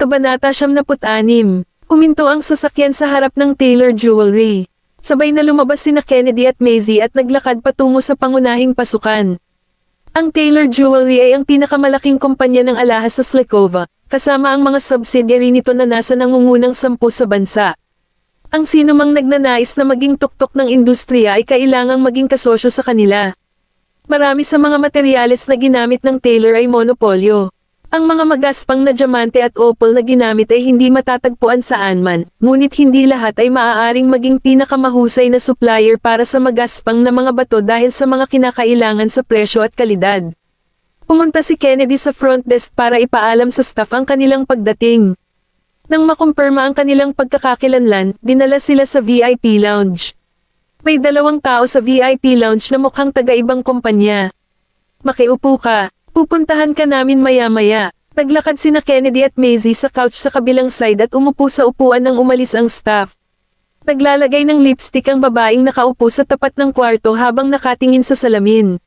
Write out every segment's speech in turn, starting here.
Kabanata 76. Uminto ang sasakyan sa harap ng Taylor Jewelry. Sabay na lumabas sina Kennedy at Maisie at naglakad patungo sa pangunahing pasukan. Ang Taylor Jewelry ay ang pinakamalaking kumpanya ng alahas sa Slikova, kasama ang mga subsidiary nito na nasa nangungunang sampu sa bansa. Ang sino mang nagnanais na maging tuktok ng industriya ay kailangang maging kasosyo sa kanila. Marami sa mga materyales na ginamit ng Taylor ay monopolyo. Ang mga magaspang na diamante at opal na ginamit ay hindi matatagpuan saan man, ngunit hindi lahat ay maaaring maging pinakamahusay na supplier para sa magaspang na mga bato dahil sa mga kinakailangan sa presyo at kalidad. Pumunta si Kennedy sa front desk para ipaalam sa staff ang kanilang pagdating. Nang makumpirma ang kanilang pagkakakilanlan, dinala sila sa VIP lounge. May dalawang tao sa VIP lounge na mukhang taga-ibang kumpanya. Makiupo ka, Pupuntahan ka namin maya-maya. Naglakad sina Kennedy at Maisie sa couch sa kabilang side at umupo sa upuan nang umalis ang staff. Naglalagay ng lipstick ang babaeng nakaupo sa tapat ng kwarto habang nakatingin sa salamin.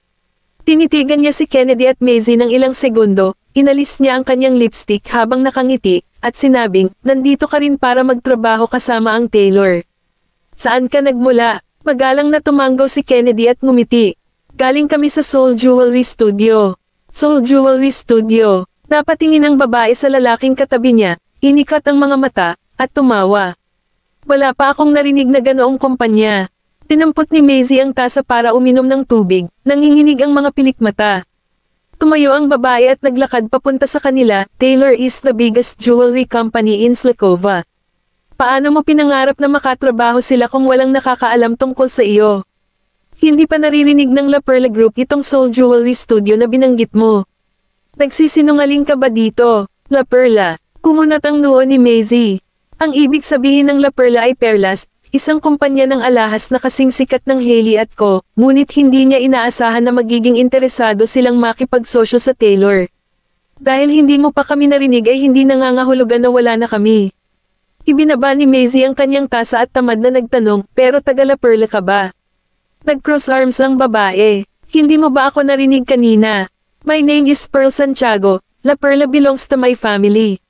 Tinitigan niya si Kennedy at Maisie ng ilang segundo, inalis niya ang kanyang lipstick habang nakangiti, at sinabing, nandito ka rin para magtrabaho kasama ang Taylor. Saan ka nagmula? Magalang na tumanggaw si Kennedy at ngumiti. Galing kami sa Soul Jewelry Studio. Soul Jewelry Studio. Napatingin ang babae sa lalaking katabi niya, inikat ang mga mata, at tumawa. Wala pa akong narinig na ganoong kumpanya. Tinampot ni Maisie ang tasa para uminom ng tubig, nanginginig ang mga pilikmata. Tumayo ang babae at naglakad papunta sa kanila, Taylor is the biggest jewelry company in Slakova. Paano mo pinangarap na makatrabaho sila kung walang nakakaalam tungkol sa iyo? Hindi pa naririnig ng La Perla Group itong Soul Jewelry Studio na binanggit mo. Nagsisinungaling ka ba dito, La Perla? Kumunat ang noo ni Maisie. Ang ibig sabihin ng La Perla ay Perlas, isang kumpanya ng alahas na kasing sikat ng Haley at Co, ngunit hindi niya inaasahan na magiging interesado silang makipagsosyo sa Taylor. Dahil hindi mo pa kami narinig ay hindi nangangahulugan na wala na kami. Ibinaba ni Maisie ang kanyang tasa at tamad na nagtanong, pero taga La Perla ka ba? Nag-cross arms ang babae. Hindi mo ba ako narinig kanina? My name is Pearl Santiago. La Perla belongs to my family.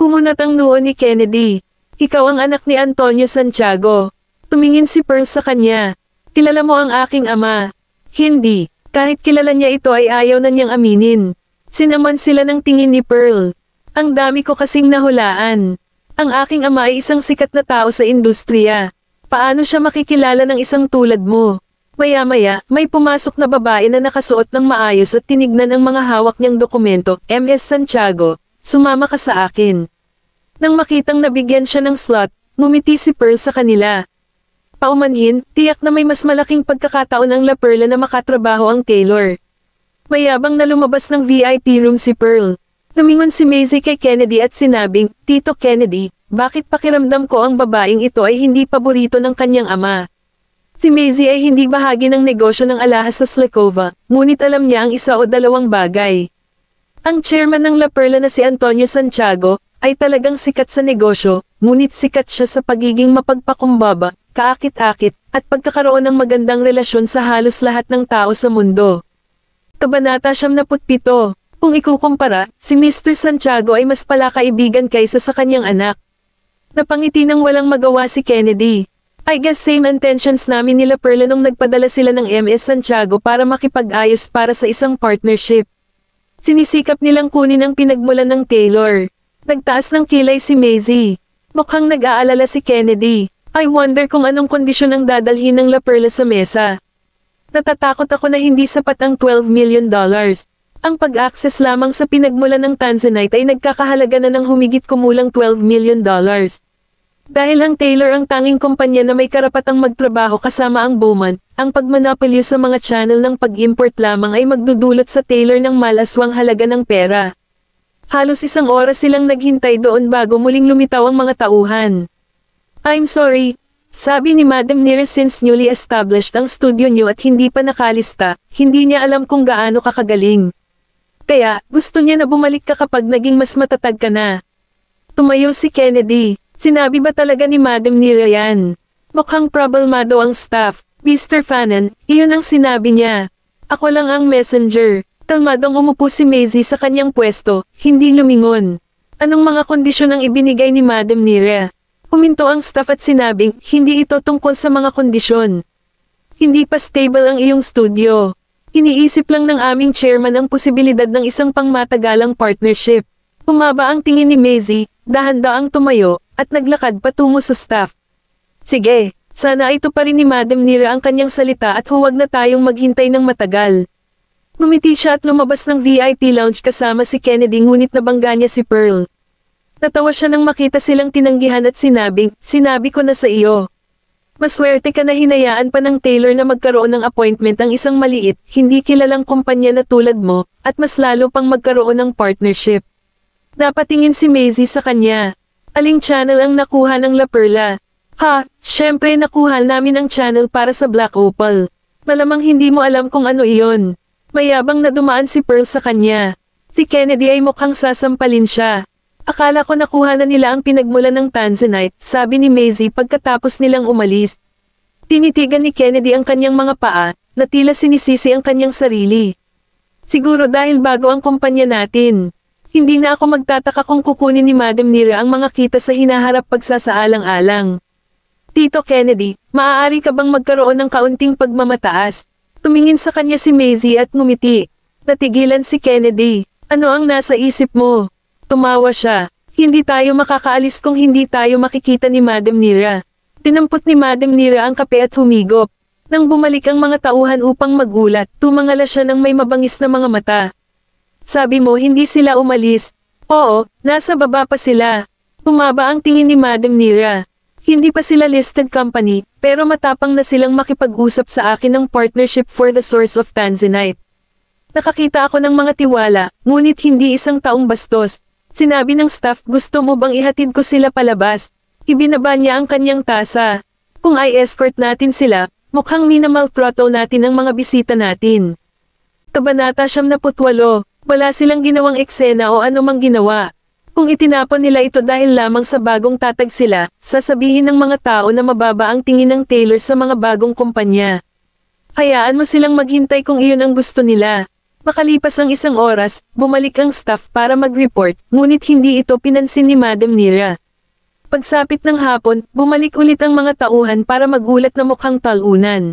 Kumunat ang noo ni Kennedy. Ikaw ang anak ni Antonio Santiago. Tumingin si Pearl sa kanya. Kilala mo ang aking ama. Hindi, kahit kilala niya ito ay ayaw na niyang aminin. Sinaman sila ng tingin ni Pearl. Ang dami ko kasing nahulaan. Ang aking ama ay isang sikat na tao sa industriya. Paano siya makikilala ng isang tulad mo? Maya-maya, may pumasok na babae na nakasuot ng maayos at tinignan ang mga hawak niyang dokumento, M.S. Santiago, sumama ka sa akin. Nang makitang nabigyan siya ng slot, ngumiti si Pearl sa kanila. Paumanhin, tiyak na may mas malaking pagkakataon ang La Perla na makatrabaho ang Taylor. Mayabang na lumabas ng VIP room si Pearl. Tumingon si Maisie kay Kennedy at sinabing, Tito Kennedy, bakit pakiramdam ko ang babaeng ito ay hindi paborito ng kanyang ama? Si Maisie ay hindi bahagi ng negosyo ng alahas sa Slakova, ngunit alam niya ang isa o dalawang bagay. Ang chairman ng La Perla na si Antonio Santiago, ay talagang sikat sa negosyo, ngunit sikat siya sa pagiging mapagpakumbaba, kaakit-akit, at pagkakaroon ng magandang relasyon sa halos lahat ng tao sa mundo. Kabanata 77 Kung ikukumpara, si Mr. Santiago ay mas pala kaibigan kaysa sa kanyang anak. Napangiti nang walang magawa si Kennedy. I guess same intentions namin nila Perla nung nagpadala sila ng MS Santiago para makipag-ayos para sa isang partnership. Sinisikap nilang kunin ang pinagmulan ng Taylor. Nagtaas ng kilay si Maisie. Mukhang nag-aalala si Kennedy. I wonder kung anong kondisyon ang dadalhin ng La Perla sa mesa. Natatakot ako na hindi sapat ang 12 million dollars. Ang pag-access lamang sa pinagmulan ng Tanzanite ay nagkakahalaga na ng humigit kumulang 12 million dollars. Dahil ang Taylor ang tanging kumpanya na may karapatang magtrabaho kasama ang Bowman, ang pagmanapalyo sa mga channel ng pag-import lamang ay magdudulot sa Taylor ng malaswang halaga ng pera. Halos isang oras silang naghintay doon bago muling lumitaw ang mga tauhan. I'm sorry, sabi ni Madam Nira since newly established ang studio niyo at hindi pa nakalista, hindi niya alam kung gaano kakagaling. Kaya, gusto niya na bumalik ka kapag naging mas matatag ka na. Tumayo si Kennedy. Sinabi ba talaga ni Madam Nira yan? Mukhang problemado ang staff. Mr. Fanon, iyon ang sinabi niya. Ako lang ang messenger. Kalmadong umupo si Maisie sa kanyang pwesto, hindi lumingon. Anong mga kondisyon ang ibinigay ni Madam Nira? Huminto ang staff at sinabing, hindi ito tungkol sa mga kondisyon. Hindi pa stable ang iyong studio. Iniisip lang ng aming chairman ang posibilidad ng isang pangmatagalang partnership. Tumaba ang tingin ni Maisie, dahan-daang tumayo, at naglakad patungo sa staff. Sige, sana ito pa rin ni Madam Nira ang kanyang salita at huwag na tayong maghintay ng matagal. Ngumiti siya at lumabas ng VIP lounge kasama si Kennedy ngunit nabangga niya si Pearl. Natawa siya nang makita silang tinanggihan at sinabing, sinabi ko na sa iyo. Maswerte ka na hinayaan pa ng Taylor na magkaroon ng appointment ang isang maliit, hindi kilalang kumpanya na tulad mo, at mas lalo pang magkaroon ng partnership. Napatingin si Maisie sa kanya. Aling channel ang nakuha ng La Perla? Ha, syempre nakuha namin ang channel para sa Black Opal. Malamang hindi mo alam kung ano iyon. Mayabang na dumaan si Pearl sa kanya. Si Kennedy ay mukhang sasampalin siya. Akala ko nakuha na nila ang pinagmula ng Tanzanite, sabi ni Maisie pagkatapos nilang umalis. Tinitigan ni Kennedy ang kanyang mga paa, na tila sinisisi ang kanyang sarili. Siguro dahil bago ang kumpanya natin. Hindi na ako magtataka kung kukunin ni Madam Nira ang mga kita sa hinaharap pagsasaalang-alang. Tito Kennedy, maaari ka bang magkaroon ng kaunting pagmamataas? Tumingin sa kanya si Maisie at ngumiti. Natigilan si Kennedy. Ano ang nasa isip mo? Tumawa siya. Hindi tayo makakaalis kung hindi tayo makikita ni Madam Nira. Tinampot ni Madam Nira ang kape at humigop. Nang bumalik ang mga tauhan upang magulat, tumangala siya ng may mabangis na mga mata. Sabi mo hindi sila umalis. Oo, nasa baba pa sila. Tumaba ang tingin ni Madam Nira. Hindi pa sila listed company, pero matapang na silang makipag-usap sa akin ng partnership for the source of Tanzanite. Nakakita ako ng mga tiwala, ngunit hindi isang taong bastos, Sinabi ng staff gusto mo bang ihatid ko sila palabas? Ibinaba niya ang kanyang tasa. Kung ay escort natin sila, mukhang minimal minamaltrato natin ang mga bisita natin. Kabanata siyam na putwalo, wala silang ginawang eksena o anumang ginawa. Kung itinapon nila ito dahil lamang sa bagong tatag sila, sasabihin ng mga tao na mababa ang tingin ng Taylor sa mga bagong kumpanya. Hayaan mo silang maghintay kung iyon ang gusto nila. Makalipas ang isang oras, bumalik ang staff para mag-report, ngunit hindi ito pinansin ni Madam Nira. Pagsapit ng hapon, bumalik ulit ang mga tauhan para magulat na mukhang talunan.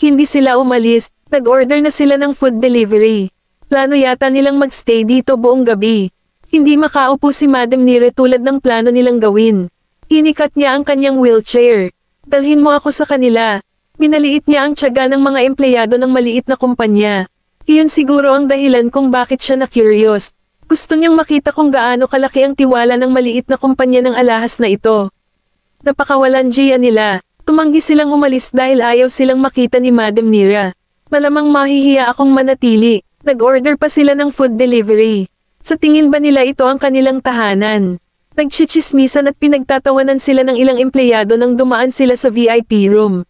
Hindi sila umalis, nag-order na sila ng food delivery. Plano yata nilang magstay dito buong gabi. Hindi makaupo si Madam Nira tulad ng plano nilang gawin. Inikat niya ang kanyang wheelchair. Dalhin mo ako sa kanila. Binaliit niya ang tiyaga ng mga empleyado ng maliit na kumpanya. Iyon siguro ang dahilan kung bakit siya na-curious. Gusto niyang makita kung gaano kalaki ang tiwala ng maliit na kumpanya ng alahas na ito. Napakawalan Gia nila, tumanggi silang umalis dahil ayaw silang makita ni Madam Nira. Malamang mahihiya akong manatili, nag-order pa sila ng food delivery. Sa tingin ba nila ito ang kanilang tahanan? Nagchichismisan at pinagtatawanan sila ng ilang empleyado nang dumaan sila sa VIP room.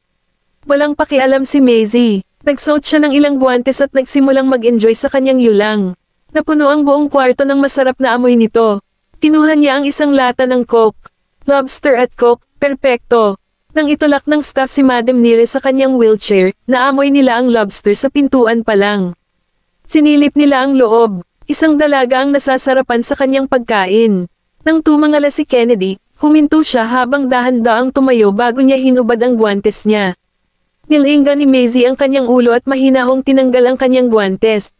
Walang pakialam si Maisie. Nagsuot siya ng ilang guwantes at nagsimulang mag-enjoy sa kanyang yulang. Napuno ang buong kwarto ng masarap na amoy nito. Kinuha niya ang isang lata ng coke. Lobster at coke, perpekto. Nang itulak ng staff si Madam Nire sa kanyang wheelchair, naamoy nila ang lobster sa pintuan pa lang. Sinilip nila ang loob. Isang dalaga ang nasasarapan sa kanyang pagkain. Nang tumangala si Kennedy, huminto siya habang dahan-daang tumayo bago niya hinubad ang guwantes niya. Nilingga ni Maisie ang kanyang ulo at mahinahong tinanggal ang kanyang guantes.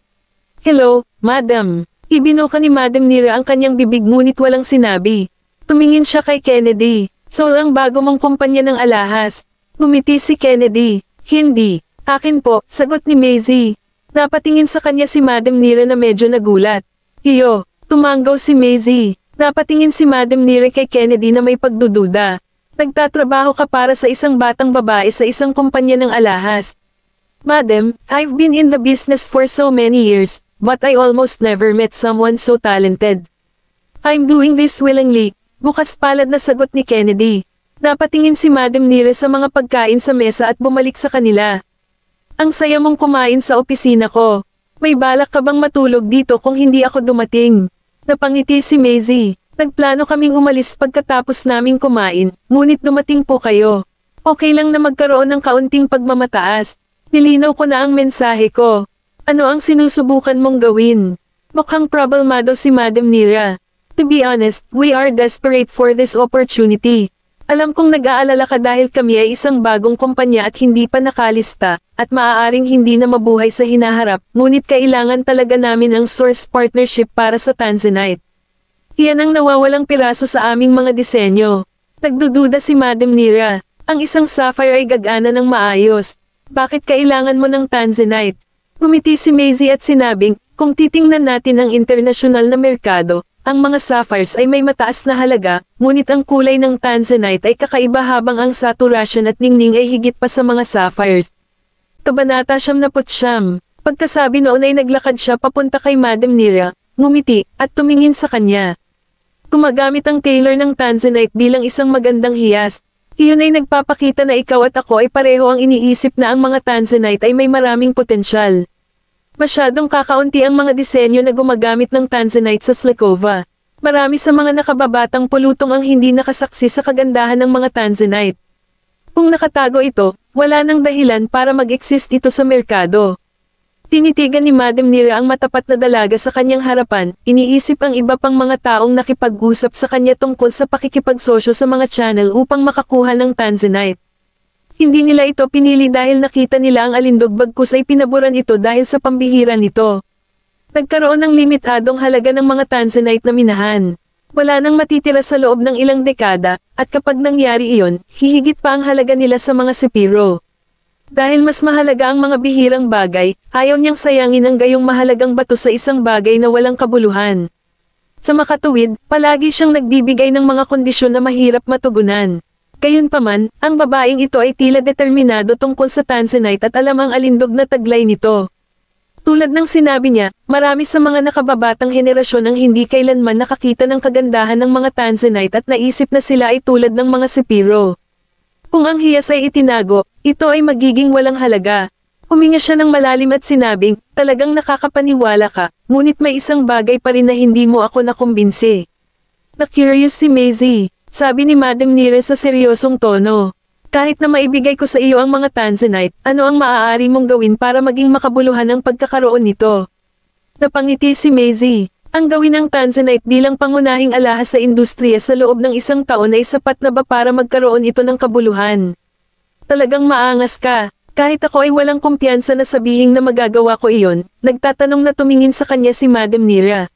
Hello, Madam. Ibinuka ni Madam Nira ang kanyang bibig ngunit walang sinabi. Tumingin siya kay Kennedy. So ang bago mong kumpanya ng alahas. Gumiti si Kennedy. Hindi. Akin po, sagot ni Maisie. Napatingin sa kanya si Madam Nira na medyo nagulat. Iyo, tumanggaw si Maisie. Napatingin si Madam Nira kay Kennedy na may pagdududa. Nagtatrabaho ka para sa isang batang babae sa isang kumpanya ng alahas. Madam, I've been in the business for so many years, but I almost never met someone so talented. I'm doing this willingly, bukas palad na sagot ni Kennedy. Napatingin si Madam Nire sa mga pagkain sa mesa at bumalik sa kanila. Ang saya mong kumain sa opisina ko. May balak ka bang matulog dito kung hindi ako dumating? Napangiti si Maisie. Nagplano kaming umalis pagkatapos naming kumain, ngunit dumating po kayo. Okay lang na magkaroon ng kaunting pagmamataas. Nilinaw ko na ang mensahe ko. Ano ang sinusubukan mong gawin? Mukhang problemado si Madam Nira. To be honest, we are desperate for this opportunity. Alam kong nag-aalala ka dahil kami ay isang bagong kumpanya at hindi pa nakalista, at maaaring hindi na mabuhay sa hinaharap, ngunit kailangan talaga namin ang source partnership para sa Tanzanite. Yan ang nawawalang piraso sa aming mga disenyo. Nagdududa si Madam Nira. Ang isang sapphire ay gagana ng maayos. Bakit kailangan mo ng tanzanite? Gumiti si Maisie at sinabing, kung titingnan natin ang internasyonal na merkado, ang mga sapphires ay may mataas na halaga, ngunit ang kulay ng tanzanite ay kakaiba habang ang saturation at ningning ay higit pa sa mga sapphires. Kabanata siyam na putsyam. Pagkasabi noon ay naglakad siya papunta kay Madam Nira, ngumiti, at tumingin sa kanya. Gumagamit ang tailor ng Tanzanite bilang isang magandang hiyas. Iyon ay nagpapakita na ikaw at ako ay pareho ang iniisip na ang mga Tanzanite ay may maraming potensyal. Masyadong kakaunti ang mga disenyo na gumagamit ng Tanzanite sa Slakova. Marami sa mga nakababatang pulutong ang hindi nakasaksi sa kagandahan ng mga Tanzanite. Kung nakatago ito, wala nang dahilan para mag-exist ito sa merkado. Tinitigan ni Madam Nira ang matapat na dalaga sa kanyang harapan, iniisip ang iba pang mga taong nakipag-usap sa kanya tungkol sa pakikipagsosyo sa mga channel upang makakuha ng Tanzanite. Hindi nila ito pinili dahil nakita nila ang alindog bagkus ay pinaboran ito dahil sa pambihira nito. Nagkaroon ng limitadong halaga ng mga Tanzanite na minahan. Wala nang matitira sa loob ng ilang dekada, at kapag nangyari iyon, hihigit pa ang halaga nila sa mga sepiro. Dahil mas mahalaga ang mga bihirang bagay, ayaw niyang sayangin ang gayong mahalagang bato sa isang bagay na walang kabuluhan. Sa makatuwid, palagi siyang nagbibigay ng mga kondisyon na mahirap matugunan. Gayunpaman, ang babaeng ito ay tila determinado tungkol sa Tanzanite at alam ang alindog na taglay nito. Tulad ng sinabi niya, marami sa mga nakababatang henerasyon ang hindi kailanman nakakita ng kagandahan ng mga Tanzanite at naisip na sila ay tulad ng mga Sepiro. Kung ang hiyas ay itinago, ito ay magiging walang halaga. Huminga siya ng malalim at sinabing, talagang nakakapaniwala ka, ngunit may isang bagay pa rin na hindi mo ako nakumbinse. Na-curious si Maisie, sabi ni Madam Nire sa seryosong tono. Kahit na maibigay ko sa iyo ang mga Tanzanite, ano ang maaari mong gawin para maging makabuluhan ang pagkakaroon nito? Napangiti si Maisie. Ang gawin ng tanzanite bilang pangunahing alahas sa industriya sa loob ng isang taon ay sapat na ba para magkaroon ito ng kabuluhan? Talagang maangas ka, kahit ako ay walang kumpiyansa na sabihing na magagawa ko iyon, nagtatanong na tumingin sa kanya si Madam Nira.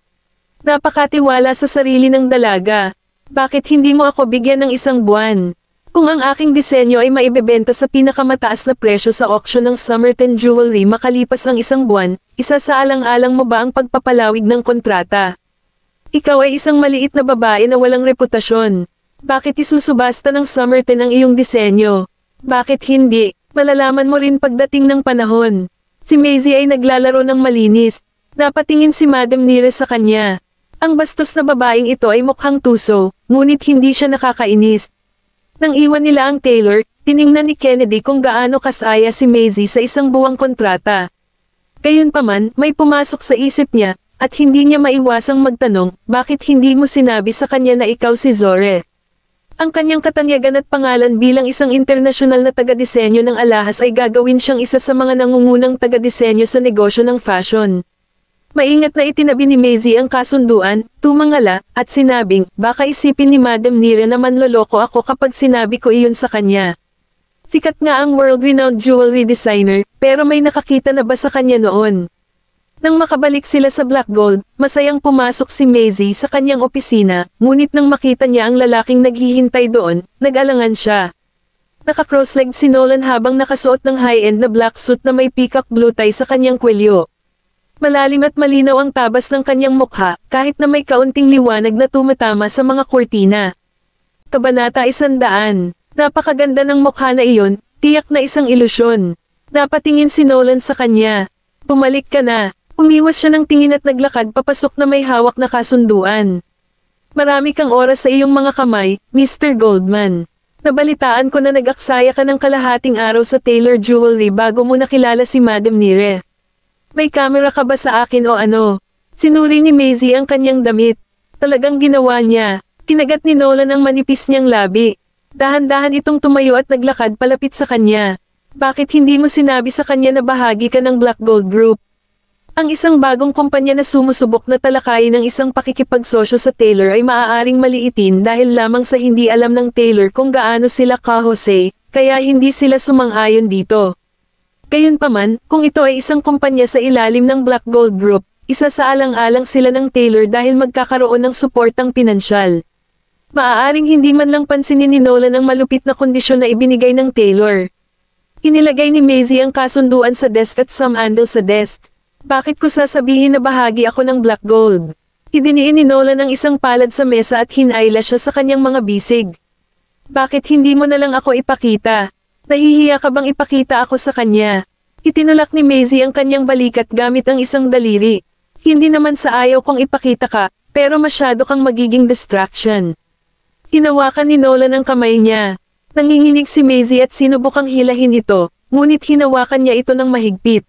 Napakatiwala sa sarili ng dalaga. Bakit hindi mo ako bigyan ng isang buwan? Kung ang aking disenyo ay maibebenta sa pinakamataas na presyo sa auction ng Summerton Jewelry makalipas ang isang buwan, isa sa alang-alang mo ba ang pagpapalawig ng kontrata? Ikaw ay isang maliit na babae na walang reputasyon. Bakit isusubasta ng Summerton ang iyong disenyo? Bakit hindi? Malalaman mo rin pagdating ng panahon. Si Maisie ay naglalaro ng malinis. Napatingin si Madam Nire sa kanya. Ang bastos na babaeng ito ay mukhang tuso, ngunit hindi siya nakakainis. Nang iwan nila ang Taylor, tiningnan ni Kennedy kung gaano kasaya si Maisie sa isang buwang kontrata. Gayunpaman, may pumasok sa isip niya, at hindi niya maiwasang magtanong, bakit hindi mo sinabi sa kanya na ikaw si Zore? Ang kanyang katanyagan at pangalan bilang isang internasyonal na taga-disenyo ng alahas ay gagawin siyang isa sa mga nangungunang taga-disenyo sa negosyo ng fashion. Maingat na itinabi ni Maisie ang kasunduan, tumangala, at sinabing, baka isipin ni Madam Nira na manloloko ako kapag sinabi ko iyon sa kanya. Sikat nga ang world-renowned jewelry designer, pero may nakakita na ba sa kanya noon? Nang makabalik sila sa Black Gold, masayang pumasok si Maisie sa kanyang opisina, ngunit nang makita niya ang lalaking naghihintay doon, nag-alangan siya. naka cross si Nolan habang nakasuot ng high-end na black suit na may peacock blue tie sa kanyang kwelyo. Malalim at malinaw ang tabas ng kanyang mukha, kahit na may kaunting liwanag na tumatama sa mga kurtina. Kabanata isandaan Napakaganda ng mukha na iyon, tiyak na isang ilusyon. Napatingin si Nolan sa kanya. Bumalik ka na. Umiwas siya ng tingin at naglakad papasok na may hawak na kasunduan. Marami kang oras sa iyong mga kamay, Mr. Goldman. Nabalitaan ko na nag-aksaya ka ng kalahating araw sa Taylor Jewelry bago mo nakilala si Madam Nire. May kamera ka ba sa akin o ano? Sinuri ni Maisie ang kanyang damit. Talagang ginawa niya. Kinagat ni Nolan ang manipis niyang labi. Dahan-dahan itong tumayo at naglakad palapit sa kanya. Bakit hindi mo sinabi sa kanya na bahagi ka ng Black Gold Group? Ang isang bagong kumpanya na sumusubok na talakayin ng isang pakikipagsosyo sa Taylor ay maaaring maliitin dahil lamang sa hindi alam ng Taylor kung gaano sila kahose, kaya hindi sila sumang-ayon dito. Gayunpaman, kung ito ay isang kumpanya sa ilalim ng Black Gold Group, isa sa alang-alang sila ng Taylor dahil magkakaroon ng suportang pinansyal. Maaaring hindi man lang pansinin ni Nolan ang malupit na kondisyon na ibinigay ng Taylor. Inilagay ni Maisie ang kasunduan sa desk at some handle sa desk. Bakit ko sasabihin na bahagi ako ng black gold? Idiniin ni Nolan ang isang palad sa mesa at hinayla siya sa kanyang mga bisig. Bakit hindi mo na lang ako ipakita? Nahihiya ka bang ipakita ako sa kanya? Itinulak ni Maisie ang kanyang balikat gamit ang isang daliri. Hindi naman sa ayaw kong ipakita ka, pero masyado kang magiging distraction. Hinawakan ni Nolan ang kamay niya. Nanginginig si Maisie at sinubukang hilahin ito, ngunit hinawakan niya ito ng mahigpit.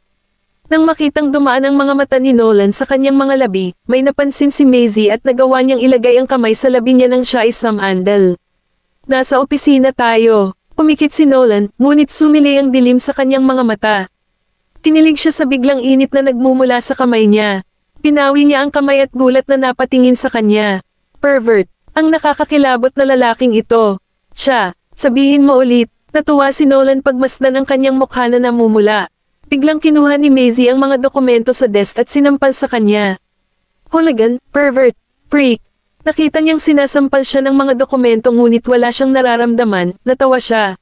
Nang makitang dumaan ang mga mata ni Nolan sa kanyang mga labi, may napansin si Maisie at nagawa niyang ilagay ang kamay sa labi niya nang siya ay samandal. Nasa opisina tayo. Pumikit si Nolan, ngunit sumili ang dilim sa kanyang mga mata. Tinilig siya sa biglang init na nagmumula sa kamay niya. Pinawi niya ang kamay at gulat na napatingin sa kanya. Pervert. Ang nakakakilabot na lalaking ito. Siya, sabihin mo ulit, natuwa si Nolan pagmasdan ang kanyang mukha na namumula. Biglang kinuha ni Maisie ang mga dokumento sa desk at sinampal sa kanya. Hooligan, pervert, freak. Nakita niyang sinasampal siya ng mga dokumento ngunit wala siyang nararamdaman, natawa siya.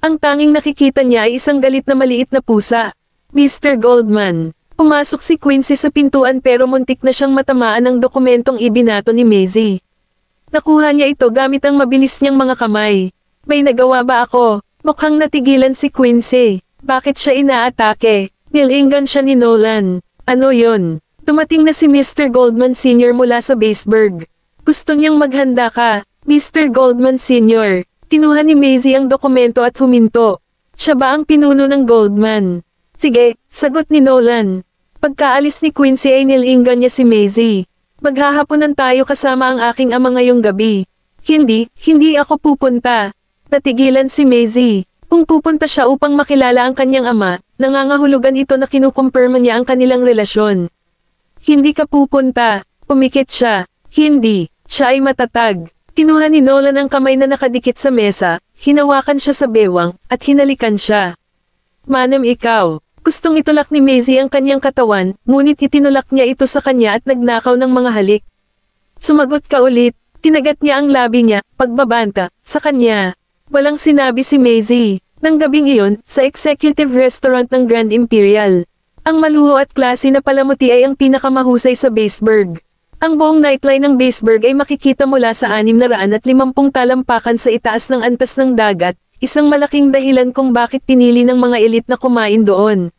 Ang tanging nakikita niya ay isang galit na maliit na pusa. Mr. Goldman. Pumasok si Quincy sa pintuan pero muntik na siyang matamaan ng dokumentong ibinato ni Maisie. Nakuha niya ito gamit ang mabilis niyang mga kamay. May nagawa ba ako? Mukhang natigilan si Quincy. Bakit siya inaatake? Nilinggan siya ni Nolan. Ano yon? Tumating na si Mr. Goldman Sr. mula sa Baseburg. Gusto niyang maghanda ka, Mr. Goldman Sr. Kinuha ni Maisie ang dokumento at huminto. Siya ba ang pinuno ng Goldman? Sige, sagot ni Nolan. Pagkaalis ni Quincy ay nilinggan niya si Maisie. Maghahaponan tayo kasama ang aking ama ngayong gabi. Hindi, hindi ako pupunta. Natigilan si Maisie. Kung pupunta siya upang makilala ang kanyang ama, nangangahulugan ito na kinukumpirma niya ang kanilang relasyon. Hindi ka pupunta. Pumikit siya. Hindi. Siya ay matatag. Kinuha ni Nolan ang kamay na nakadikit sa mesa, hinawakan siya sa bewang, at hinalikan siya. Manam ikaw. Gustong itulak ni Maisie ang kanyang katawan, ngunit itinulak niya ito sa kanya at nagnakaw ng mga halik. Sumagot ka ulit, tinagat niya ang labi niya, pagbabanta, sa kanya. Walang sinabi si Maisie. Nang gabing iyon, sa executive restaurant ng Grand Imperial. Ang maluho at klase na palamuti ay ang pinakamahusay sa baseberg. Ang buong nightline ng baseberg ay makikita mula sa 650 talampakan sa itaas ng antas ng dagat, isang malaking dahilan kung bakit pinili ng mga elite na kumain doon.